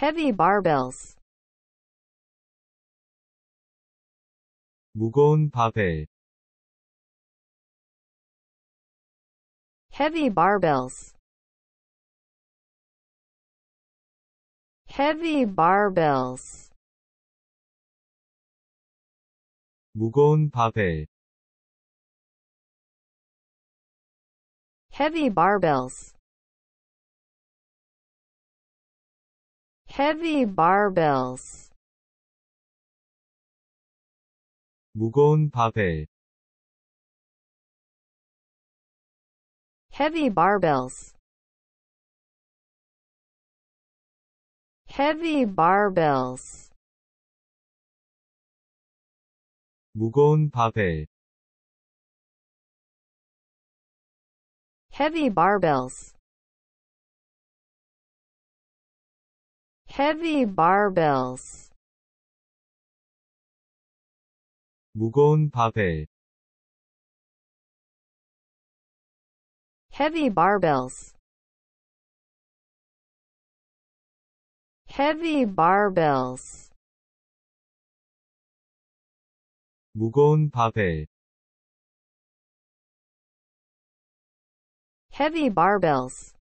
heavy barbells, 무거운 바벨, heavy barbells, heavy barbells, 무거운 바벨, heavy barbells. heavy barbells 무거운 바벨 heavy barbells heavy barbells 무거운 바벨 heavy barbells heavy barbells 무거운 바벨 heavy barbells heavy barbells 무거운 바벨 heavy barbells